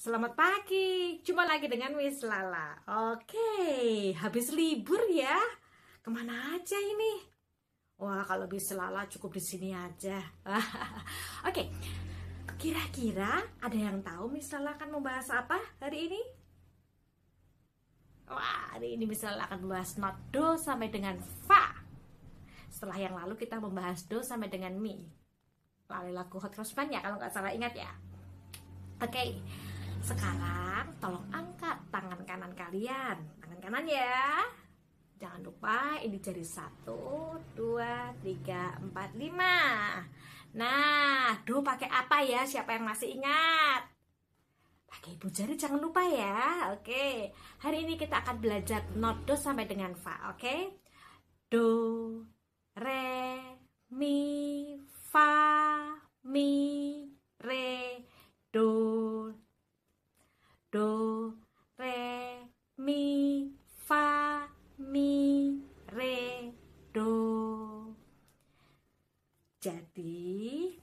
Selamat pagi, cuma lagi dengan Miss Lala Oke, habis libur ya Kemana aja ini? Wah, kalau Miss Lala cukup di sini aja Oke, kira-kira ada yang tahu Miss Lala akan membahas apa hari ini? Wah, hari ini Miss Lala akan membahas not do sampai dengan fa Setelah yang lalu kita membahas do sampai dengan mi Lalu lagu hot cross ya kalau nggak salah ingat ya Oke, okay. Sekarang tolong angkat tangan kanan kalian. Tangan kanan ya. Jangan lupa ini jari satu dua tiga empat lima Nah, do pakai apa ya? Siapa yang masih ingat? Pakai ibu jari jangan lupa ya Oke, hari ini kita akan belajar not do sampai dengan fa Oke Do, re, mi, mi fa mi re do jadi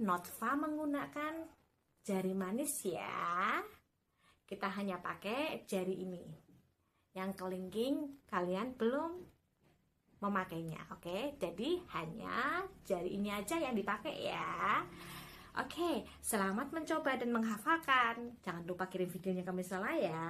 not fa menggunakan jari manis ya kita hanya pakai jari ini yang kelingking kalian belum memakainya oke jadi hanya jari ini aja yang dipakai ya Oke, selamat mencoba dan menghafalkan. Jangan lupa kirim videonya ke misalnya ya.